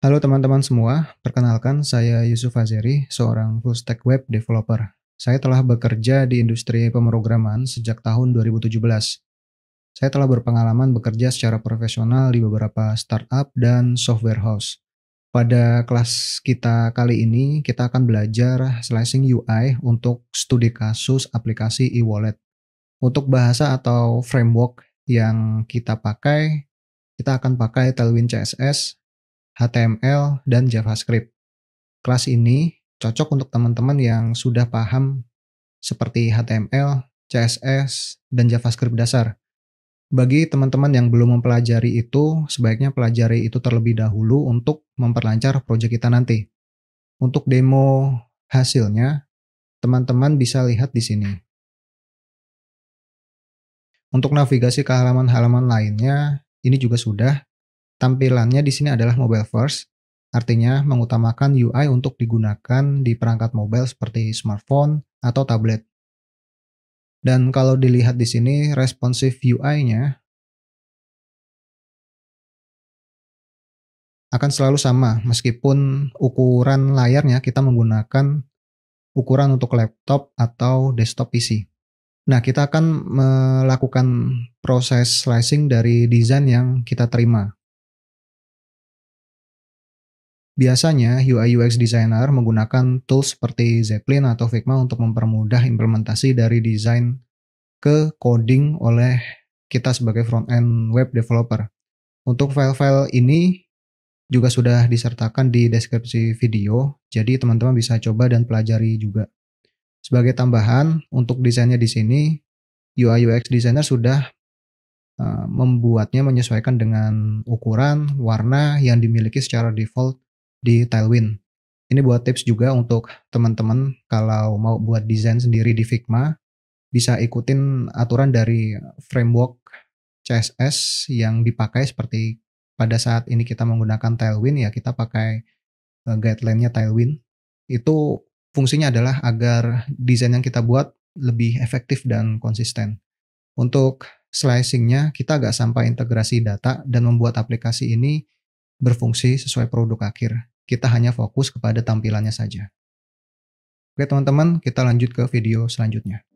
Halo teman-teman semua, perkenalkan saya Yusuf Azeri, seorang full stack web developer. Saya telah bekerja di industri pemrograman sejak tahun 2017. Saya telah berpengalaman bekerja secara profesional di beberapa startup dan software house. Pada kelas kita kali ini, kita akan belajar slicing UI untuk studi kasus aplikasi e-wallet. Untuk bahasa atau framework yang kita pakai, kita akan pakai Tailwind CSS, HTML, dan JavaScript. Kelas ini cocok untuk teman-teman yang sudah paham seperti HTML, CSS, dan JavaScript dasar. Bagi teman-teman yang belum mempelajari itu, sebaiknya pelajari itu terlebih dahulu untuk memperlancar proyek kita nanti. Untuk demo hasilnya, teman-teman bisa lihat di sini. Untuk navigasi ke halaman-halaman lainnya, ini juga sudah. Tampilannya di sini adalah mobile first, artinya mengutamakan UI untuk digunakan di perangkat mobile seperti smartphone atau tablet. Dan kalau dilihat di sini responsive UI-nya akan selalu sama meskipun ukuran layarnya kita menggunakan ukuran untuk laptop atau desktop PC. Nah, kita akan melakukan proses slicing dari desain yang kita terima. Biasanya UI UX designer menggunakan tools seperti Zeppelin atau Figma untuk mempermudah implementasi dari desain ke coding oleh kita sebagai front-end web developer. Untuk file-file ini juga sudah disertakan di deskripsi video, jadi teman-teman bisa coba dan pelajari juga. Sebagai tambahan, untuk desainnya di sini, UI UX designer sudah uh, membuatnya menyesuaikan dengan ukuran, warna yang dimiliki secara default di Tailwind. Ini buat tips juga untuk teman-teman kalau mau buat desain sendiri di Figma, bisa ikutin aturan dari framework CSS yang dipakai seperti pada saat ini kita menggunakan Tailwind ya kita pakai eh, guideline-nya Tailwind. Itu fungsinya adalah agar desain yang kita buat lebih efektif dan konsisten. Untuk slicing-nya kita agak sampai integrasi data dan membuat aplikasi ini berfungsi sesuai produk akhir. Kita hanya fokus kepada tampilannya saja. Oke teman-teman, kita lanjut ke video selanjutnya.